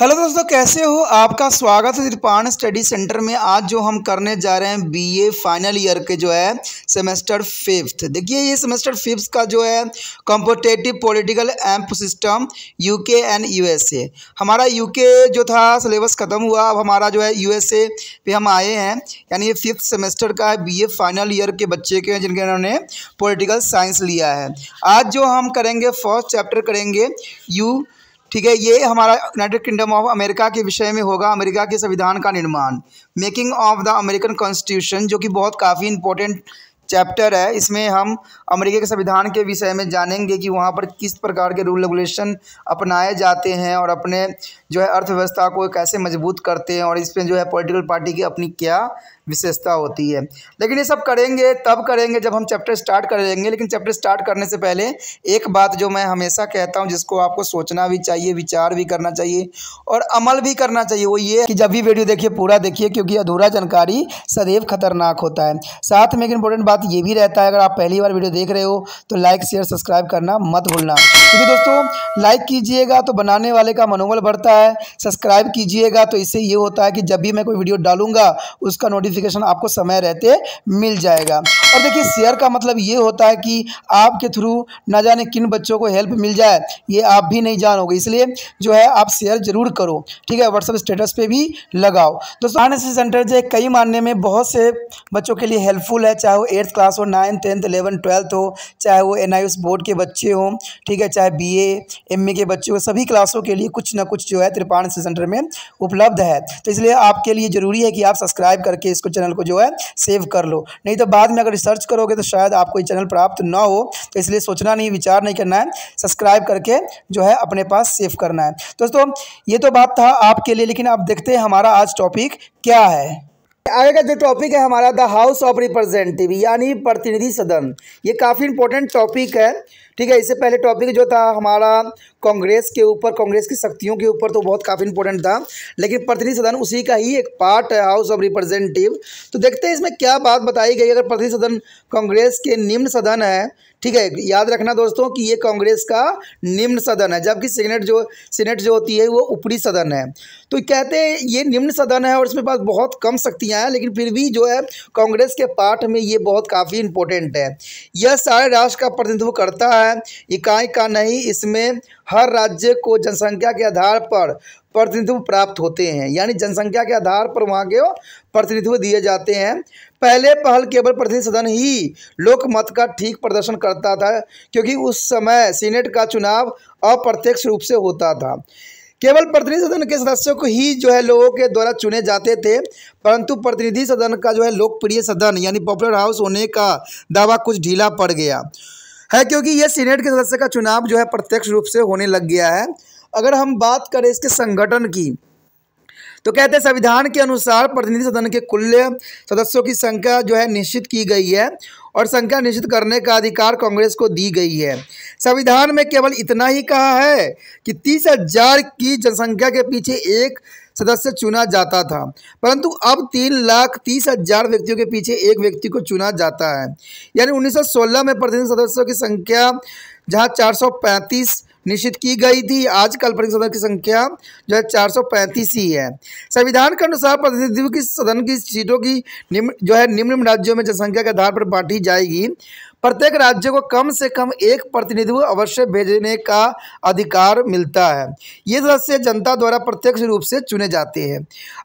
hello दोस्तों कैसे हो आपका स्वागत है कृपाण स्टडी सेंटर में आज जो हम करने जा रहे हैं बीए फाइनल ईयर के जो है सेमेस्टर फिफ्थ देखिए ये सेमेस्टर फिफ्थ का जो है कॉम्पिटेटिव पॉलिटिकल एम्प सिस्टम यूके एंड यूएसए हमारा यूके जो था सिलेबस ख़त्म हुआ अब हमारा जो है यूएसए पे हम आए हैं यानी ये फिफ्थ सेमेस्टर का है बी फाइनल ईयर के बच्चे के जिनके उन्होंने पोलिटिकल साइंस लिया है आज जो हम करेंगे फर्स्ट चैप्टर करेंगे यू ठीक है ये हमारा यूनाइटेड किंगडम ऑफ अमेरिका के विषय में होगा अमेरिका के संविधान का निर्माण making of the American constitution जो कि बहुत काफ़ी इंपॉर्टेंट चैप्टर है इसमें हम अमेरिका के संविधान के विषय में जानेंगे कि वहाँ पर किस प्रकार के रूल रेगुलेशन अपनाए जाते हैं और अपने जो है अर्थव्यवस्था को कैसे मजबूत करते हैं और इसमें जो है पॉलिटिकल पार्टी की अपनी क्या विशेषता होती है लेकिन ये सब करेंगे तब करेंगे जब हम चैप्टर स्टार्ट करेंगे लेकिन चैप्टर स्टार्ट करने से पहले एक बात जो मैं हमेशा कहता हूँ जिसको आपको सोचना भी चाहिए विचार भी करना चाहिए और अमल भी करना चाहिए वो ये कि जब भी वीडियो देखिए पूरा देखिए क्योंकि अधूरा जानकारी सदैव खतरनाक होता है साथ में एक इंपॉर्टेंट बात ये भी रहता है अगर आप पहली बार वीडियो देख रहे हो तो लाइक शेयर सब्सक्राइब करना मत भूलना क्योंकि दोस्तों लाइक कीजिएगा तो बनाने वाले का मनोबल बढ़ता है सब्सक्राइब कीजिएगा तो इससे ये होता है कि जब भी मैं कोई वीडियो डालूंगा उसका नोटिफिक नोटिफिकेशन आपको समय रहते मिल जाएगा और देखिए शेयर का मतलब ये होता है कि आपके थ्रू ना जाने किन बच्चों को हेल्प मिल जाए ये आप भी नहीं जानोगे इसलिए जो है आप शेयर जरूर करो ठीक है व्हाट्सअप स्टेटस पे भी लगाओ दोस्तों आने से सेंटर जो कई मानने में बहुत से बच्चों के लिए हेल्पफुल है चाहे वो एट्थ क्लास हो नाइन्थ टेंथ इलेवन ट्वेल्थ हो चाहे वो एन बोर्ड के बच्चे हों ठीक है चाहे बी एम के बच्चे हो सभी क्लासों के लिए कुछ ना कुछ जो है त्रिपाण सेंटर में उपलब्ध है तो इसलिए आपके लिए ज़रूरी है कि आप सब्सक्राइब करके इसको इसको चैनल को जो है सेव कर लो नहीं तो बाद में अगर रिसर्च करोगे तो शायद आपको ये चैनल प्राप्त ना हो तो इसलिए सोचना नहीं विचार नहीं करना है सब्सक्राइब करके जो है अपने पास सेव करना है दोस्तों ये तो बात था आपके लिए लेकिन आप देखते हैं हमारा आज टॉपिक क्या है आगे का जो टॉपिक है हमारा द हाउस ऑफ रिप्रेजेंटेटिव यानी प्रतिनिधि सदन ये काफ़ी इंपॉर्टेंट टॉपिक है ठीक है इससे पहले टॉपिक जो था हमारा कांग्रेस के ऊपर कांग्रेस की शक्तियों के ऊपर तो बहुत काफ़ी इंपॉर्टेंट था लेकिन प्रतिनिधि सदन उसी का ही एक पार्ट है हाउस ऑफ रिप्रेजेंटेटिव तो देखते हैं इसमें क्या बात बताई गई अगर प्रतिनिधि सदन कांग्रेस के निम्न सदन है ठीक है याद रखना दोस्तों कि ये कांग्रेस का निम्न सदन है जबकि सीनेट जो सीनेट जो होती है वो ऊपरी सदन है तो कहते हैं ये निम्न सदन है और इसमें पास बहुत कम शक्तियाँ हैं लेकिन फिर भी जो है कांग्रेस के पार्ट में ये बहुत काफ़ी इंपॉर्टेंट है यह सारे राष्ट्र का प्रतिनिधित्व करता है है इकाई का नहीं इसमें हर राज्य को जनसंख्या के आधार पर प्रतिनिधित्व प्राप्त होते हैं यानी जनसंख्या के आधार पर वहाँ के प्रतिनिधित्व दिए जाते हैं पहले पहल केवल प्रतिनिधि सदन ही लोकमत का ठीक प्रदर्शन करता था क्योंकि उस समय सीनेट का चुनाव अप्रत्यक्ष रूप से होता था केवल प्रतिनिधि सदन के सदस्यों को ही जो है लोगों के द्वारा चुने जाते थे परंतु प्रतिनिधि सदन का जो है लोकप्रिय सदन यानी पॉपुलर हाउस होने का दावा कुछ ढीला पड़ गया है क्योंकि ये सीनेट के सदस्य का चुनाव जो है प्रत्यक्ष रूप से होने लग गया है अगर हम बात करें इसके संगठन की तो कहते हैं संविधान के अनुसार प्रतिनिधि सदन के कुल्य सदस्यों की संख्या जो है निश्चित की गई है और संख्या निश्चित करने का अधिकार कांग्रेस को दी गई है संविधान में केवल इतना ही कहा है कि तीस हजार की जनसंख्या के पीछे एक सदस्य चुना जाता था परंतु अब तीन लाख तीस हजार व्यक्तियों के पीछे एक व्यक्ति को चुना जाता है यानी 1916 में प्रतिनिधि सदस्यों की संख्या जहां 435 निश्चित की गई थी आज काल्पनिक सदन की संख्या जो है चार ही है संविधान के अनुसार प्रतिनिधियों की सदन की सीटों की निम्न जो है निम्न राज्यों में जनसंख्या के आधार पर बांटी जाएगी प्रत्येक राज्य को कम से कम एक प्रतिनिधित्व अवश्य भेजने का अधिकार मिलता है ये सदस्य जनता द्वारा प्रत्यक्ष रूप से चुने जाते हैं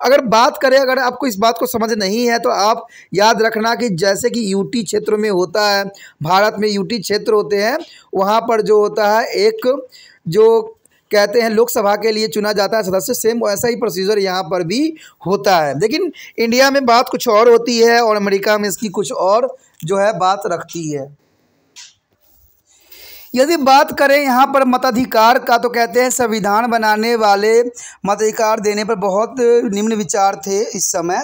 अगर बात करें अगर आपको इस बात को समझ नहीं है तो आप याद रखना कि जैसे कि यूटी क्षेत्र में होता है भारत में यूटी क्षेत्र होते हैं वहाँ पर जो होता है एक जो कहते हैं लोकसभा के लिए चुना जाता है सदस्य सेम ऐसा ही प्रोसीजर यहाँ पर भी होता है लेकिन इंडिया में बात कुछ और होती है और अमेरिका में इसकी कुछ और जो है बात रखती है यदि बात करें यहाँ पर मताधिकार का तो कहते हैं संविधान बनाने वाले मताधिकार देने पर बहुत निम्न विचार थे इस समय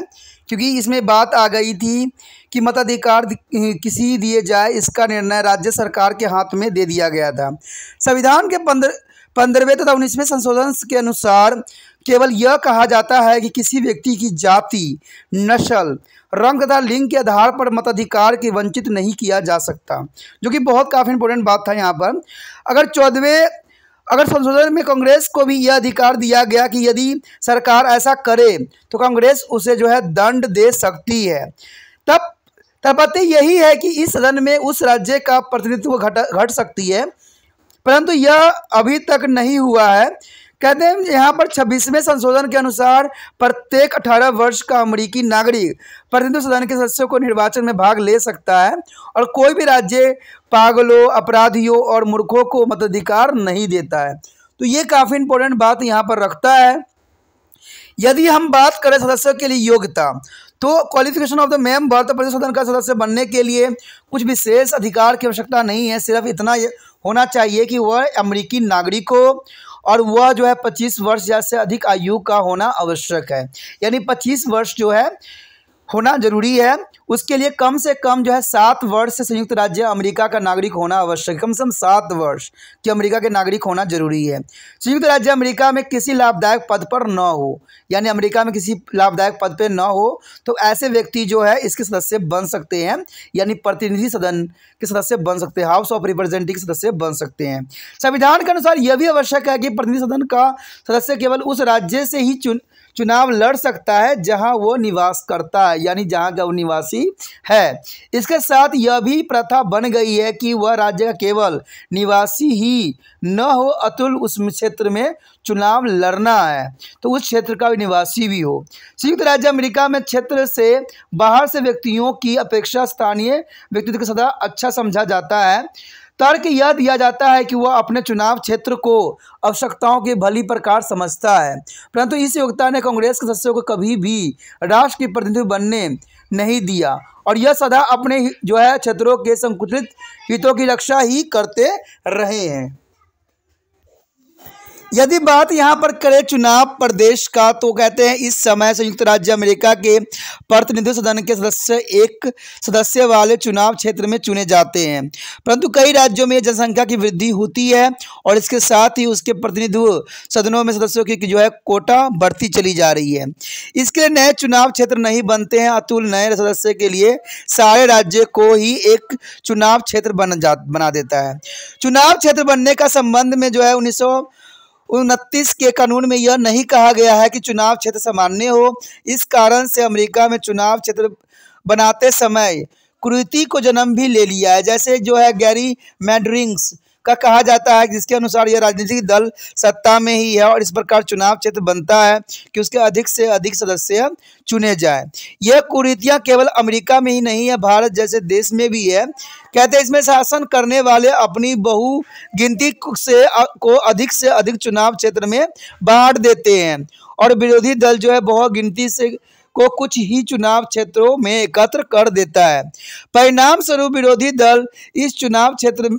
क्योंकि इसमें बात आ गई थी कि मताधिकार किसी दिए जाए इसका निर्णय राज्य सरकार के हाथ में दे दिया गया था संविधान के पंद्रह पंद्रहवें तथा उन्नीसवें संशोधन के अनुसार केवल यह कहा जाता है कि किसी व्यक्ति की जाति नस्ल रंग तथा लिंग के आधार पर मताधिकार के वंचित नहीं किया जा सकता जो कि बहुत काफ़ी इंपॉर्टेंट बात था यहाँ पर अगर चौदहवें अगर संशोधन में कांग्रेस को भी यह अधिकार दिया गया कि यदि सरकार ऐसा करे तो कांग्रेस उसे जो है दंड दे सकती है तब तपत्ति यही है कि इस सदन में उस राज्य का प्रतिनिधित्व घट घट सकती है परंतु यह अभी तक नहीं हुआ है कहते हैं यहाँ पर छब्बीसवें संशोधन के अनुसार प्रत्येक अठारह वर्ष का अमरीकी नागरिक प्रतिनिधि सदन के सदस्यों को निर्वाचन में भाग ले सकता है और कोई भी राज्य पागलों अपराधियों और मूर्खों को मताधिकार नहीं देता है तो ये काफ़ी इंपॉर्टेंट बात यहाँ पर रखता है यदि हम बात करें सदस्यों के लिए योग्यता तो qualification of the ma'am Bharat प्रदेश सदन का सदस्य बनने के लिए कुछ विशेष अधिकार की आवश्यकता नहीं है सिर्फ इतना होना चाहिए कि वह अमरीकी नागरिक हो और वह जो है पच्चीस वर्ष या से अधिक आयु का होना आवश्यक है यानी पच्चीस वर्ष जो है होना जरूरी है उसके लिए कम से कम जो है सात वर्ष से संयुक्त राज्य अमेरिका का नागरिक होना आवश्यक कम से कम सात वर्ष कि अमेरिका के नागरिक होना जरूरी है संयुक्त राज्य अमेरिका में किसी लाभदायक पद पर न हो यानी अमेरिका में किसी लाभदायक पद पर न हो तो ऐसे व्यक्ति जो है इसके सदस्य बन सकते हैं यानी प्रतिनिधि सदन के सदस्य बन सकते हैं हाउस ऑफ रिप्रेजेंटेटिव सदस्य बन सकते हैं संविधान के अनुसार यह भी आवश्यक है कि प्रतिनिधि सदन का सदस्य केवल उस राज्य से ही चुन चुनाव लड़ सकता है जहां वो निवास करता है यानी जहां का वो निवासी है इसके साथ यह भी प्रथा बन गई है कि वह राज्य का केवल निवासी ही न हो अतुल उस क्षेत्र में चुनाव लड़ना है तो उस क्षेत्र का भी निवासी भी हो संयुक्त राज्य अमेरिका में क्षेत्र से बाहर से व्यक्तियों की अपेक्षा स्थानीय व्यक्तित्व के सदा अच्छा समझा जाता है तर्क यह दिया जाता है कि वह अपने चुनाव क्षेत्र को आवश्यकताओं के भली प्रकार समझता है परंतु इस योग्यता ने कांग्रेस के सदस्यों को कभी भी राष्ट्र के प्रतिनिधि बनने नहीं दिया और यह सदा अपने जो है क्षेत्रों के संकुचित हितों की रक्षा ही करते रहे हैं यदि बात यहाँ पर करें चुनाव प्रदेश का तो कहते हैं इस समय संयुक्त राज्य अमेरिका के प्रतिनिधि सदन के सदस्य एक सदस्य वाले चुनाव क्षेत्र में चुने जाते हैं परंतु कई राज्यों में जनसंख्या की वृद्धि होती है और इसके साथ ही उसके प्रतिनिधि सदनों में सदस्यों की जो है कोटा बढ़ती चली जा रही है इसके लिए नए चुनाव क्षेत्र नहीं बनते हैं अतुल नए सदस्य के लिए सारे राज्य को ही एक चुनाव क्षेत्र बन जा बना देता है चुनाव क्षेत्र बनने का संबंध में जो है उन्नीस उनतीस के कानून में यह नहीं कहा गया है कि चुनाव क्षेत्र सामान्य हो इस कारण से अमेरिका में चुनाव क्षेत्र बनाते समय कुरीति को जन्म भी ले लिया है जैसे जो है गैरी मैड्रिंग्स का कहा जाता है जिसके अनुसार यह राजनीतिक दल सत्ता में ही है और इस प्रकार चुनाव क्षेत्र बनता है कि उसके अधिक से अधिक सदस्य चुने जाए यह कुरीतियाँ केवल अमेरिका में ही नहीं है भारत जैसे देश में भी है कहते हैं इसमें शासन करने वाले अपनी बहुगिनती से को अधिक से अधिक चुनाव क्षेत्र में बांट देते हैं और विरोधी दल जो है बहुगिनती से को कुछ ही चुनाव क्षेत्रों में एकत्र कर देता है परिणाम स्वरूप विरोधी दल इस चुनाव क्षेत्र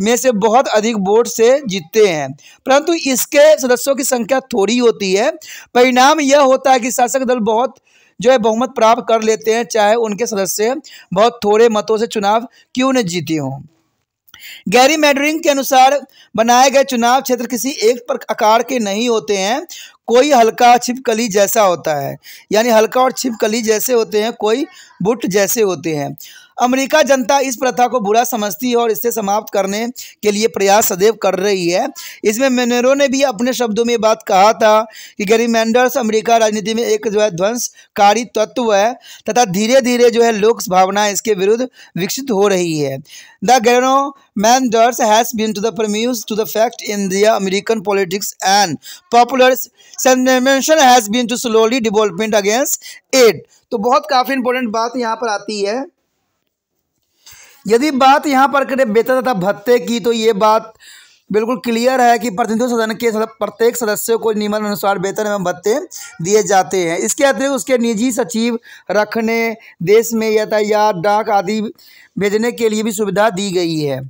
में से बहुत अधिक वोट से जीतते हैं परंतु इसके सदस्यों की संख्या थोड़ी होती है परिणाम यह होता है कि शासक दल बहुत जो है बहुमत प्राप्त कर लेते हैं चाहे उनके सदस्य बहुत थोड़े मतों से चुनाव क्यों न जीते हों गैरी मेडरिंग के अनुसार बनाए गए चुनाव क्षेत्र किसी एक पर आकार के नहीं होते हैं कोई हल्का छिपकली जैसा होता है यानी हल्का और छिपकली जैसे होते हैं कोई बुट जैसे होते हैं अमेरिका जनता इस प्रथा को बुरा समझती है और इसे समाप्त करने के लिए प्रयास सदैव कर रही है इसमें मेनेरो ने भी अपने शब्दों में बात कहा था कि गरीमेंडर्स अमेरिका राजनीति में एक जो है ध्वंसकारी तत्व है तथा धीरे धीरे जो है लोक भावना इसके विरुद्ध विकसित हो रही है द गैनो Manders has been to the premise to the fact in the American politics and popular sentiment has been to slowly development against एड तो बहुत काफ़ी इंपॉर्टेंट बात यहाँ पर आती है यदि बात यहाँ पर करें वेतन तथा भत्ते की तो ये बात बिल्कुल क्लियर है कि प्रतिनिधि सदन के प्रत्येक सदस्य को नियमन अनुसार वेतन एवं भत्ते दिए जाते हैं इसके अतिरिक्त उसके निजी सचिव रखने देश में यातायात डाक आदि भेजने के लिए भी सुविधा दी गई है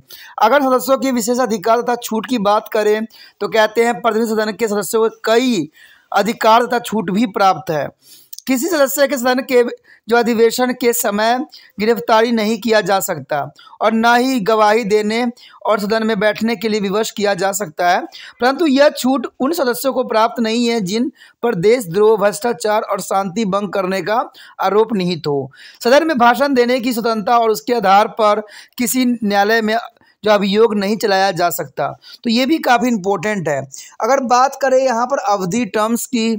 अगर सदस्यों के विशेष अधिकार तथा छूट की बात करें तो कहते हैं प्रतिनिधि सदन के सदस्यों को कई अधिकार तथा छूट भी प्राप्त है किसी सदस्य के सदन के जो अधिवेशन के समय गिरफ्तारी नहीं किया जा सकता और न ही गवाही देने और सदन में बैठने के लिए विवश किया जा सकता है परंतु यह छूट उन सदस्यों को प्राप्त नहीं है जिन पर देशद्रोह भ्रष्टाचार और शांति भंग करने का आरोप निहित हो सदन में भाषण देने की स्वतंत्रता और उसके आधार पर किसी न्यायालय में जो अभियोग नहीं चलाया जा सकता तो ये भी काफ़ी इम्पोर्टेंट है अगर बात करें यहाँ पर अवधि टर्म्स की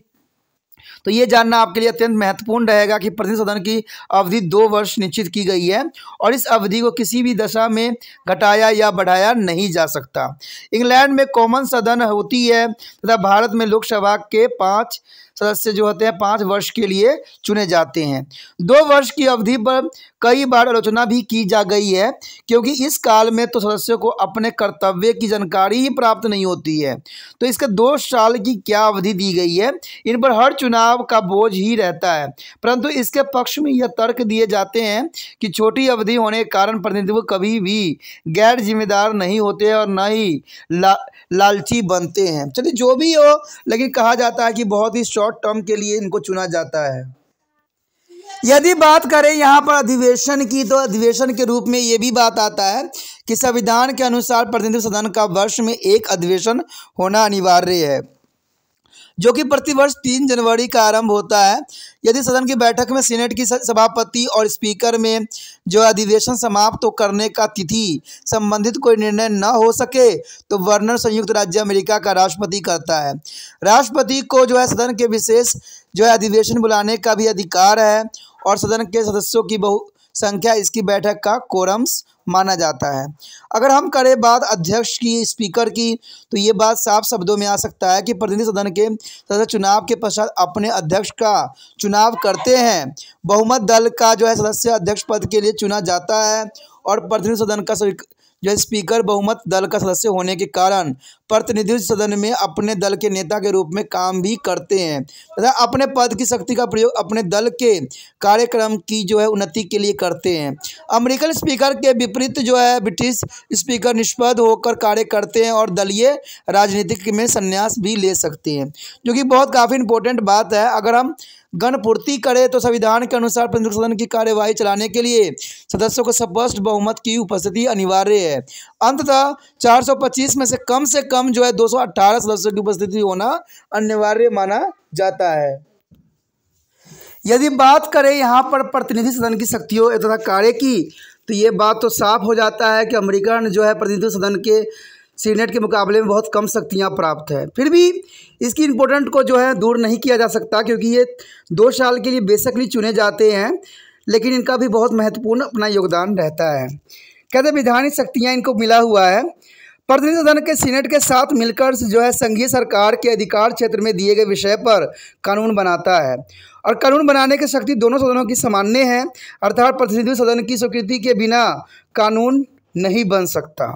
तो ये जानना आपके लिए अत्यंत महत्वपूर्ण रहेगा कि प्रतिनिधि सदन की अवधि दो वर्ष निश्चित की गई है और इस अवधि को किसी भी दशा में घटाया या बढ़ाया नहीं जा सकता इंग्लैंड में कॉमन सदन होती है तथा भारत में लोकसभा के पाँच सदस्य जो होते हैं पाँच वर्ष के लिए चुने जाते हैं दो वर्ष की अवधि पर कई बार आलोचना भी की जा गई है क्योंकि इस काल में तो सदस्यों को अपने कर्तव्य की जानकारी ही प्राप्त नहीं होती है तो इसके दो साल की क्या अवधि दी गई है इन पर हर चुनाव का बोझ ही रहता है परंतु इसके पक्ष में यह तर्क दिए जाते हैं कि छोटी अवधि होने के कारण प्रतिनिधित्व कभी भी गैर जिम्मेदार नहीं होते और न ही ला, लालची बनते हैं चलिए जो भी हो लेकिन कहा जाता है कि बहुत ही शॉर्ट टर्म के लिए इनको चुना जाता है यदि बात करें यहाँ पर अधिवेशन की तो अधिवेशन के रूप में ये भी बात आता है कि संविधान के अनुसार प्रतिनिधि सदन का वर्ष में एक अधिवेशन होना अनिवार्य है जो कि प्रतिवर्ष तीन जनवरी का आरंभ होता है यदि सदन की बैठक में सीनेट की सभापति और स्पीकर में जो अधिवेशन समाप्त तो करने का तिथि संबंधित कोई निर्णय न हो सके तो वर्णन संयुक्त राज्य अमेरिका का राष्ट्रपति करता है राष्ट्रपति को जो है सदन के विशेष जो है अधिवेशन बुलाने का भी अधिकार है और सदन के सदस्यों की बहु संख्या इसकी बैठक का कोरम्स माना जाता है अगर हम करें बात अध्यक्ष की स्पीकर की तो ये बात साफ शब्दों में आ सकता है कि प्रतिनिधि सदन के सदस्य चुनाव के पश्चात अपने अध्यक्ष का चुनाव करते हैं बहुमत दल का जो है सदस्य अध्यक्ष पद के लिए चुना जाता है और प्रतिनिधि सदन का जो स्पीकर बहुमत दल का सदस्य होने के कारण प्रतिनिधि सदन में अपने दल के नेता के रूप में काम भी करते हैं तथा अपने पद की शक्ति का प्रयोग अपने दल के कार्यक्रम की जो है उन्नति के लिए करते हैं अमेरिकन स्पीकर के विपरीत जो है ब्रिटिश स्पीकर निष्पद होकर कार्य करते हैं और दलीय राजनीतिक में संन्यास भी ले सकते हैं जो कि बहुत काफ़ी इंपॉर्टेंट बात है अगर हम गणपूर्ति करें तो संविधान के अनुसार प्रतिनिधि सदन की कार्यवाही चलाने के लिए सदस्यों को स्पष्ट बहुमत की उपस्थिति अनिवार्य है अंततः 425 में से कम से कम कम जो है 218 सदस्यों की उपस्थिति होना अनिवार्य माना जाता है यदि बात करें यहाँ पर प्रतिनिधि सदन की शक्तियों तथा कार्य की तो ये बात तो साफ हो जाता है कि अमेरिका ने जो है प्रतिनिधि सदन के सीनेट के मुकाबले में बहुत कम शक्तियाँ प्राप्त है फिर भी इसकी इम्पोर्टेंट को जो है दूर नहीं किया जा सकता क्योंकि ये दो साल के लिए बेसिकली चुने जाते हैं लेकिन इनका भी बहुत महत्वपूर्ण अपना योगदान रहता है कहते विधानिक शक्तियाँ इनको मिला हुआ है प्रतिनिधि सदन के सीनेट के साथ मिलकर जो है संघीय सरकार के अधिकार क्षेत्र में दिए गए विषय पर कानून बनाता है और कानून बनाने की शक्ति दोनों सदनों की सामान्य है अर्थात प्रतिनिधि सदन की स्वीकृति के बिना कानून नहीं बन सकता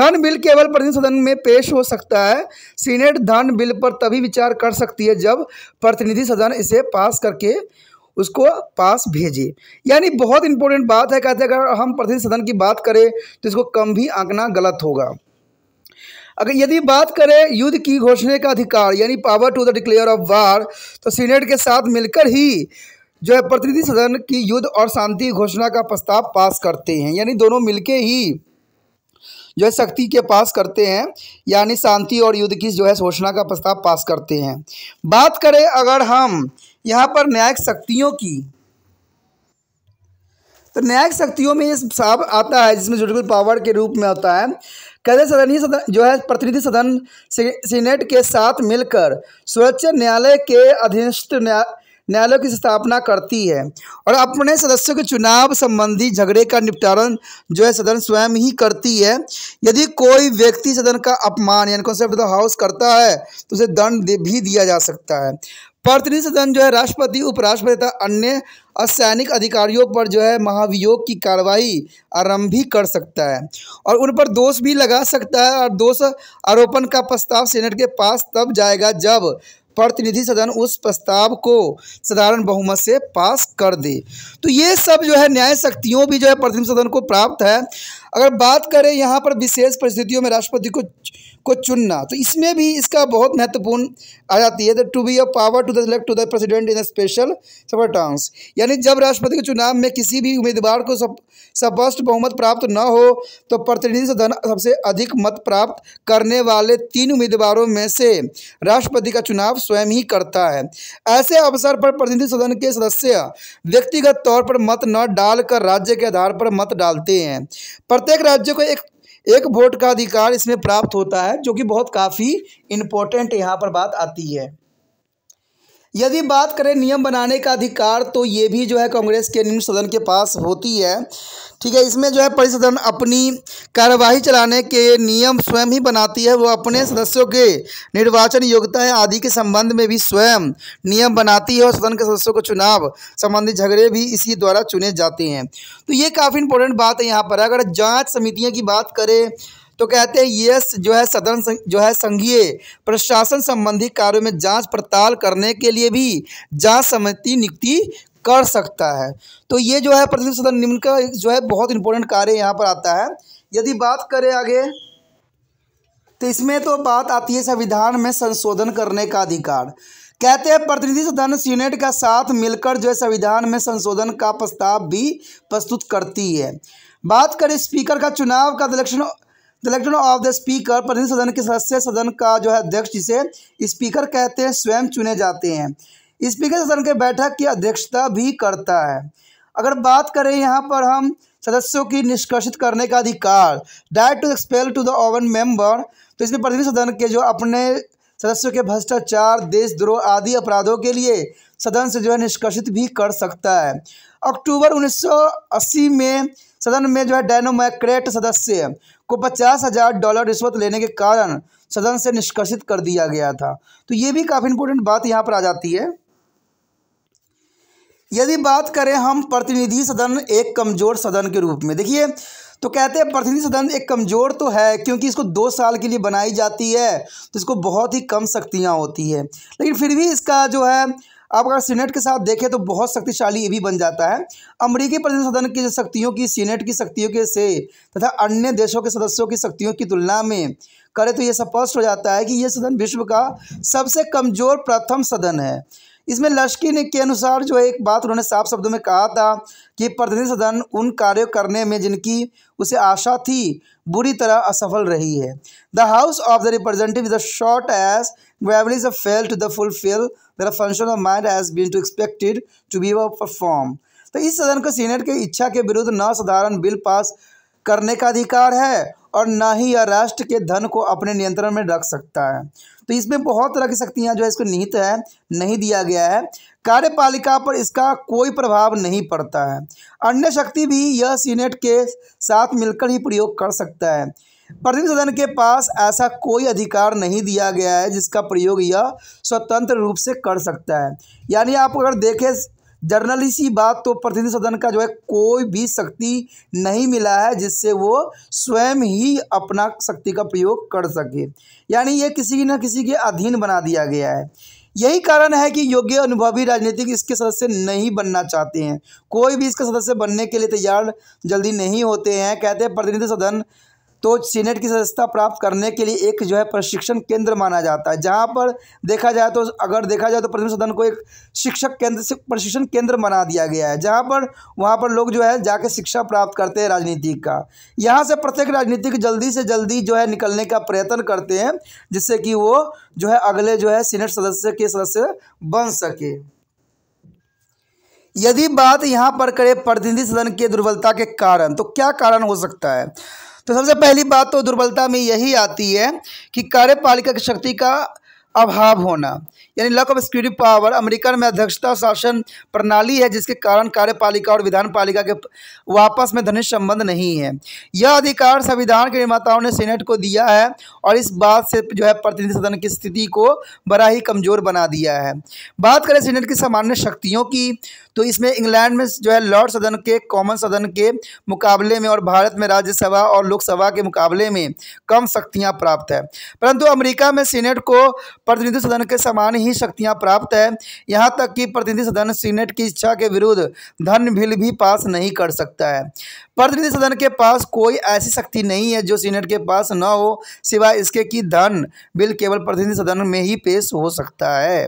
धन बिल केवल प्रतिनिधि सदन में पेश हो सकता है सीनेट धन बिल पर तभी विचार कर सकती है जब प्रतिनिधि सदन इसे पास करके उसको पास भेजे यानी बहुत इंपॉर्टेंट बात है कहते हैं अगर हम प्रतिनिधि सदन की बात करें तो इसको कम भी आंकना गलत होगा अगर यदि बात करें युद्ध की घोषणा का अधिकार यानी power to the declare of war तो सीनेट के साथ मिलकर ही जो है प्रतिनिधि सदन की युद्ध और शांति घोषणा का प्रस्ताव पास करते हैं यानी दोनों मिलके ही जो है शक्ति के पास करते हैं यानी शांति और युद्ध की जो है घोषणा का प्रस्ताव पास करते हैं बात करें अगर हम यहाँ पर न्यायिक शक्तियों की तो न्यायिक शक्तियों में ये साफ आता है जिसमें जुडिकल पावर के रूप में होता है कहते सदनीय सदन जो है प्रतिनिधि सदन सीनेट के साथ मिलकर सर्वोच्च न्यायालय के अधीनस्थ न्यायालय की स्थापना करती है और अपने सदस्यों के चुनाव संबंधी झगड़े का निपटारण जो है सदन स्वयं ही करती है यदि कोई व्यक्ति सदन का अपमान यानी कॉन्सेप्ट द हाउस करता है तो उसे दंड भी दिया जा सकता है प्रतिनिधि सदन जो है राष्ट्रपति उपराष्ट्रपति तथा अन्य असैनिक अधिकारियों पर जो है महाभियोग की कार्रवाई भी कर सकता है और उन पर दोष भी लगा सकता है और दोष आरोपण का प्रस्ताव सेनेट के पास तब जाएगा जब प्रतिनिधि सदन उस प्रस्ताव को साधारण बहुमत से पास कर दे तो ये सब जो है न्याय शक्तियों भी जो है प्रतिनिधि सदन को प्राप्त है अगर बात करें यहाँ पर विशेष परिस्थितियों में राष्ट्रपति को को चुनना तो इसमें भी इसका बहुत महत्वपूर्ण आ जाती है the to be a power to the to the president in special सपरटांस यानी जब राष्ट्रपति के चुनाव में किसी भी उम्मीदवार को स्पष्ट बहुमत प्राप्त न हो तो प्रतिनिधि सदन सबसे अधिक मत प्राप्त करने वाले तीन उम्मीदवारों में से राष्ट्रपति का चुनाव स्वयं ही करता है ऐसे अवसर पर प्रतिनिधि सदन के सदस्य व्यक्तिगत तौर पर मत न डालकर राज्य के आधार पर मत डालते हैं प्रत्येक राज्य को एक एक वोट का अधिकार इसमें प्राप्त होता है जो कि बहुत काफ़ी इम्पोर्टेंट यहाँ पर बात आती है यदि बात करें नियम बनाने का अधिकार तो ये भी जो है कांग्रेस के निम्न सदन के पास होती है ठीक है इसमें जो है परिसदन अपनी कार्यवाही चलाने के नियम स्वयं ही बनाती है वो अपने सदस्यों के निर्वाचन योग्यताएं आदि के संबंध में भी स्वयं नियम बनाती है और सदन के सदस्यों को चुनाव संबंधी झगड़े भी इसी द्वारा चुने जाते हैं तो ये काफ़ी इंपॉर्टेंट बात है यहाँ पर अगर जाँच समितियों की बात करें तो कहते हैं ये जो है सदन जो है संघीय प्रशासन संबंधी कार्यों में जांच पड़ताल करने के लिए भी जांच समिति नियुक्ति कर सकता है तो ये जो है प्रतिनिधि सदन निम्न का जो है बहुत इंपॉर्टेंट कार्य यहाँ पर आता है यदि बात करें आगे तो इसमें तो बात आती है संविधान में संशोधन करने का अधिकार कहते हैं प्रतिनिधि सदन सीनेट का साथ मिलकर जो है संविधान में संशोधन का प्रस्ताव भी प्रस्तुत करती है बात करें स्पीकर का चुनाव का तो election the election of the speaker प्रतिनिधि सदन के सदस्य सदन का जो है अध्यक्ष जिसे स्पीकर कहते हैं स्वयं चुने जाते हैं स्पीकर सदन के बैठक की अध्यक्षता भी करता है अगर बात करें यहाँ पर हम सदस्यों की निष्कर्षित करने का अधिकार direct to expel to the own member तो इसमें प्रतिनिधि सदन के जो अपने सदस्यों के भ्रष्टाचार देशद्रोह आदि अपराधों के लिए सदन से जो है निष्कर्षित भी कर सकता है अक्टूबर 1980 में सदन में जो है डेनोमैक्रेट सदस्य को पचास हजार डॉलर रिश्वत लेने के कारण सदन से निष्कर्षित कर दिया गया था तो ये भी काफ़ी इंपोर्टेंट बात यहाँ पर आ जाती है यदि बात करें हम प्रतिनिधि सदन एक कमज़ोर सदन के रूप में देखिए तो कहते हैं प्रतिनिधि सदन एक कमज़ोर तो है क्योंकि इसको दो साल के लिए बनाई जाती है तो इसको बहुत ही कम शक्तियाँ होती है लेकिन फिर भी इसका जो है अब अगर सीनेट के साथ देखें तो बहुत शक्तिशाली ये भी बन जाता है अमरीकी प्रतिनिधि सदन की शक्तियों की सीनेट की शक्तियों के से तथा अन्य देशों के सदस्यों की शक्तियों की तुलना में करें तो ये स्पष्ट हो जाता है कि ये सदन विश्व का सबसे कमज़ोर प्रथम सदन है इसमें लश्की ने के अनुसार जो एक बात उन्होंने साफ शब्दों में कहा था कि प्रतिनिधि सदन उन कार्यों करने में जिनकी उसे आशा थी बुरी तरह असफल रही है the house of the representative the short as वेवलीज fail to the fulfil that function of mind mind been to expected to be be तो इस सदन को सीनेट के इच्छा के विरुद्ध न साधारण बिल पास करने का अधिकार है और ना ही यह राष्ट्र के धन को अपने नियंत्रण में रख सकता है तो इसमें बहुत तरह की शक्तियाँ जो है इसको निहित है नहीं दिया गया है कार्यपालिका पर इसका कोई प्रभाव नहीं पड़ता है अन्य शक्ति भी यह सीनेट के साथ मिलकर ही प्रयोग कर सकता है प्रतिनिधि सदन के पास ऐसा कोई अधिकार नहीं दिया गया है जिसका प्रयोग यह स्वतंत्र रूप से कर सकता है यानी आप अगर देखें जर्नली सी बात तो प्रतिनिधि सदन का जो है कोई भी शक्ति नहीं मिला है जिससे वो स्वयं ही अपना शक्ति का प्रयोग कर सके यानी ये किसी न किसी के अधीन बना दिया गया है यही कारण है कि योग्य अनुभवी राजनीतिक इसके सदस्य नहीं बनना चाहते हैं कोई भी इसका सदस्य बनने के लिए तैयार जल्दी नहीं होते हैं कहते हैं प्रतिनिधि सदन तो सीनेट की सदस्यता प्राप्त करने के लिए एक जो है प्रशिक्षण केंद्र माना जाता है जहाँ पर देखा जाए तो अगर देखा जाए तो प्रतिनिधि सदन को एक शिक्षक केंद्र से प्रशिक्षण केंद्र बना दिया गया है जहाँ पर वहाँ पर लोग जो है जाके शिक्षा प्राप्त करते हैं राजनीति का यहाँ से प्रत्येक राजनीतिक जल्दी से जल्दी जो है निकलने का प्रयत्न करते हैं जिससे कि वो जो है अगले जो है सीनेट सदस्य के सदस्य बन सके यदि बात यहाँ पर करें प्रतिनिधि सदन के दुर्बलता के कारण तो क्या कारण हो सकता है तो सबसे पहली बात तो दुर्बलता में यही आती है कि कार्यपालिका की शक्ति का अभाव होना यानी lack of executive power America में अध्यक्षता शासन प्रणाली है जिसके कारण कार्यपालिका और विधान पालिका के वापस में धनिष्ठ संबंध नहीं है यह अधिकार संविधान के निर्माताओं ने सीनेट को दिया है और इस बात से जो है प्रतिनिधि सदन की स्थिति को बड़ा ही कमज़ोर बना दिया है बात करें सीनेट की सामान्य शक्तियों की तो इसमें इंग्लैंड में जो है लॉर्ड सदन के कॉमन सदन के मुकाबले में और भारत में राज्यसभा और लोकसभा के मुकाबले में कम शक्तियाँ प्राप्त है परंतु अमेरिका में सीनेट को प्रतिनिधि सदन के समान ही शक्तियाँ प्राप्त है यहाँ तक कि प्रतिनिधि सदन सीनेट की इच्छा के विरुद्ध धन बिल भी पास नहीं कर सकता है प्रतिनिधि सदन के पास कोई ऐसी शक्ति नहीं है जो सीनेट के पास न हो सिवाय इसके कि धन बिल केवल प्रतिनिधि सदन में ही पेश हो सकता है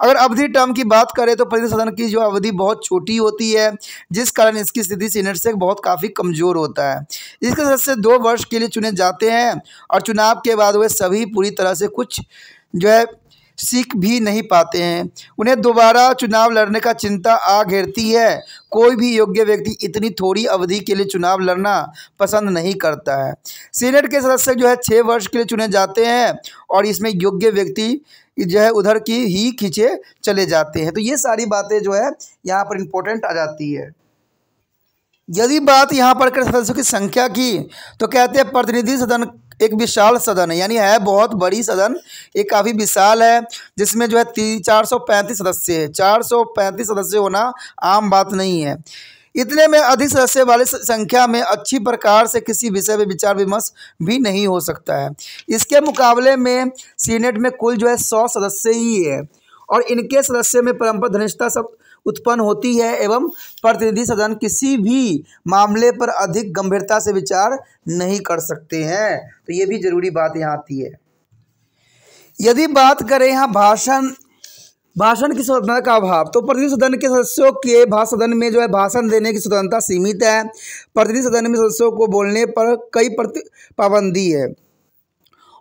अगर अवधि टर्म की बात करें तो प्रतिनिधि सदन की जो अवधि बहुत बहुत छोटी होती है जिस कारण इसकी स्थिति सीनेट से बहुत काफ़ी कमज़ोर होता है इसके सदस्य दो वर्ष के लिए चुने जाते हैं और चुनाव के बाद वे सभी पूरी तरह से कुछ जो है सीख भी नहीं पाते हैं उन्हें दोबारा चुनाव लड़ने का चिंता आ घेरती है कोई भी योग्य व्यक्ति इतनी थोड़ी अवधि के लिए चुनाव लड़ना पसंद नहीं करता है सीनेट के सदस्य जो है छः वर्ष के लिए चुने जाते हैं और इसमें योग्य व्यक्ति जो है उधर की ही खींचे चले जाते हैं तो ये सारी बातें जो है यहाँ पर इम्पोर्टेंट आ जाती है यदि बात यहाँ पर कर सदस्यों की संख्या की तो कहते हैं प्रतिनिधि सदन एक विशाल सदन है यानी है बहुत बड़ी सदन ये काफ़ी विशाल है जिसमें जो है तीन चार सौ पैंतीस सदस्य है चार सौ पैंतीस सदस्य होना आम बात नहीं है इतने में अधिक सदस्य वाले संख्या में अच्छी प्रकार से किसी विषय पर विचार विमर्श भी नहीं हो सकता है इसके मुकाबले में सीनेट में कुल जो है सौ सदस्य ही है और इनके सदस्य में परम्पर धनिष्ठता सब उत्पन्न होती है एवं प्रतिनिधि सदन किसी भी मामले पर अधिक गंभीरता से विचार नहीं कर सकते हैं तो ये भी जरूरी बात यहाँ आती है यदि बात करें यहाँ भाषण भाषण की स्वतंत्रता का अभाव तो प्रतिनिधि सदन के सदस्यों के भाषण सदन में जो है भाषण देने की स्वतंत्रता सीमित है प्रतिनिधि सदन में सदस्यों को बोलने पर कई प्रति पाबंदी है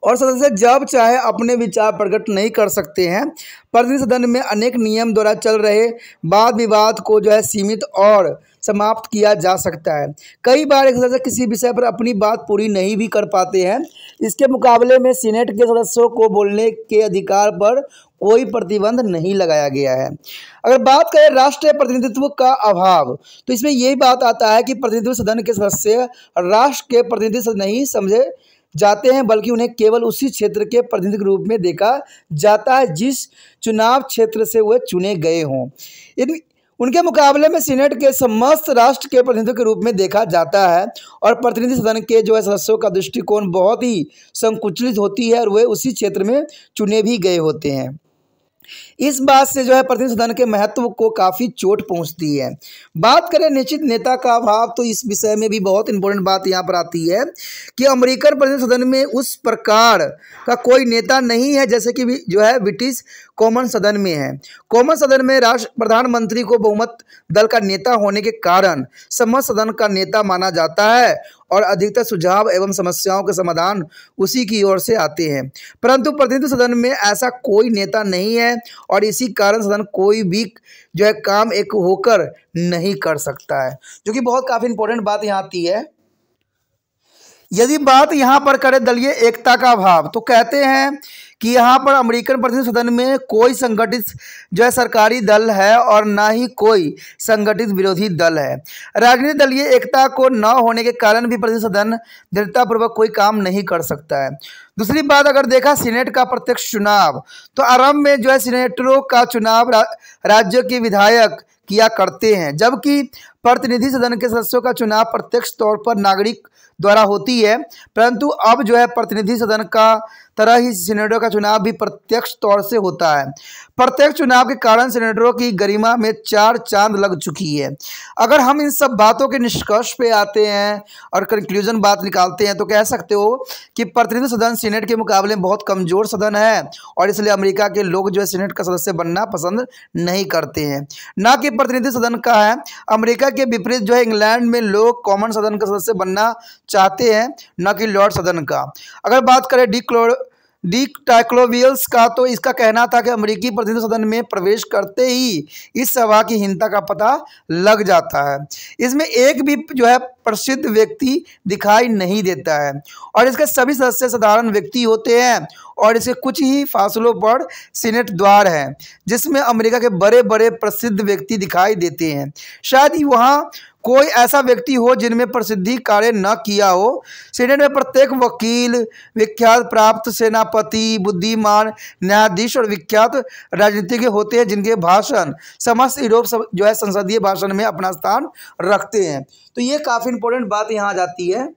और सदस्य जब चाहे अपने विचार प्रकट नहीं कर सकते हैं प्रतिनिधि सदन में अनेक नियम द्वारा चल रहे वाद विवाद को जो है सीमित और समाप्त किया जा सकता है कई बार एक सदस्य किसी विषय पर अपनी बात पूरी नहीं भी कर पाते हैं इसके मुकाबले में सीनेट के सदस्यों को बोलने के अधिकार पर कोई प्रतिबंध नहीं लगाया गया है अगर बात करें राष्ट्रीय प्रतिनिधित्व का अभाव तो इसमें यही बात आता है कि प्रतिनिधित्व सदन के सदस्य राष्ट्र के प्रतिनिधि नहीं समझे जाते हैं बल्कि उन्हें केवल उसी क्षेत्र के प्रतिनिधि के रूप में देखा जाता है जिस चुनाव क्षेत्र से वे चुने गए हों उनके मुकाबले में सीनेट के समस्त राष्ट्र के प्रतिनिधियों के रूप में देखा जाता है और प्रतिनिधि सदन के जो है सदस्यों का दृष्टिकोण बहुत ही संकुचित होती है और वे उसी क्षेत्र में चुने भी गए होते हैं इस बात से जो है प्रतिनिधि सदन के महत्व को काफ़ी चोट पहुंचती है बात करें निश्चित नेता का अभाव तो इस विषय में भी बहुत इंपॉर्टेंट बात यहाँ पर आती है कि अमरीकन प्रतिनिधि सदन में उस प्रकार का कोई नेता नहीं है जैसे कि जो है ब्रिटिश कॉमन सदन में है कॉमन सदन में राष्ट्र प्रधानमंत्री को बहुमत दल का नेता होने के कारण समस्त सदन का नेता माना जाता है और अधिकतर सुझाव एवं समस्याओं के समाधान उसी की ओर से आते हैं परंतु प्रतिनिधि सदन में ऐसा कोई नेता नहीं है और इसी कारण सदन कोई भी जो है काम एक होकर नहीं कर सकता है जो कि बहुत काफ़ी इंपॉर्टेंट बात यहाँ आती है यदि बात यहाँ पर करें दलीय एकता का अभाव तो कहते हैं कि यहाँ पर अमेरिकन प्रतिनिधि सदन में कोई संगठित जो है सरकारी दल है और ना ही कोई संगठित विरोधी दल है राजनीतिक दलीय एकता को न होने के कारण भी प्रतिनिधि सदन दृढ़तापूर्वक कोई काम नहीं कर सकता है दूसरी बात अगर देखा सीनेट का प्रत्यक्ष चुनाव तो आरंभ में जो है सीनेटरों का चुनाव रा, राज्य के विधायक किया करते हैं जबकि प्रतिनिधि सदन के सदस्यों का चुनाव प्रत्यक्ष तौर पर नागरिक द्वारा होती है परंतु अब जो है प्रतिनिधि सदन का तरह ही सीनेटों का चुनाव भी प्रत्यक्ष तौर से होता है प्रत्येक चुनाव के कारण सीनेटरों की गरिमा में चार चांद लग चुकी है अगर हम इन सब बातों के निष्कर्ष पे आते हैं और कंक्लूजन बात निकालते हैं तो कह सकते हो कि प्रतिनिधि सदन सीनेट के मुकाबले बहुत कमज़ोर सदन है और इसलिए अमेरिका के लोग जो है सीनेट का सदस्य बनना पसंद नहीं करते हैं ना कि प्रतिनिधि सदन का है अमरीका के विपरीत जो है इंग्लैंड में लोग कॉमन सदन का सदस्य बनना चाहते हैं न कि लॉर्ड सदन का अगर बात करें डी डी टाइक्लोवियल्स का तो इसका कहना था कि अमेरिकी प्रतिनिधि सदन में प्रवेश करते ही इस सभा की हिंता का पता लग जाता है इसमें एक भी जो है प्रसिद्ध व्यक्ति दिखाई नहीं देता है और इसके सभी सदस्य साधारण व्यक्ति होते हैं और इसके कुछ ही फासलों पर सीनेट द्वार है जिसमें अमेरिका के बड़े बड़े प्रसिद्ध व्यक्ति दिखाई देते हैं शायद वहाँ कोई ऐसा व्यक्ति हो जिनमें प्रसिद्धि कार्य न किया हो सीनेट में प्रत्येक वकील विख्यात प्राप्त सेनापति बुद्धिमान न्यायाधीश और विख्यात राजनीतिज्ञ होते हैं जिनके भाषण समस्त यूरोप जो है संसदीय भाषण में अपना स्थान रखते हैं तो ये काफ़ी इंपॉर्टेंट बात यहाँ आ जाती है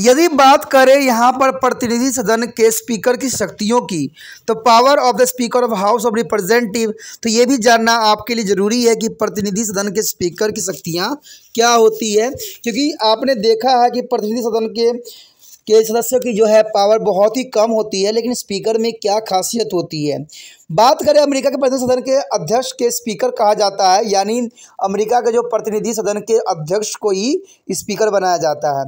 यदि बात करें यहाँ पर प्रतिनिधि सदन के स्पीकर की शक्तियों की तो power of the speaker of house of representative तो ये भी जानना आपके लिए ज़रूरी है कि प्रतिनिधि सदन के स्पीकर की शक्तियाँ क्या होती है क्योंकि आपने देखा है कि प्रतिनिधि सदन के के सदस्यों की जो है पावर बहुत ही कम होती है लेकिन स्पीकर में क्या खासियत होती है बात करें अमेरिका के प्रतिनिधि सदन के अध्यक्ष के स्पीकर कहा जाता है यानी अमेरिका के जो प्रतिनिधि सदन के अध्यक्ष को ही स्पीकर बनाया जाता है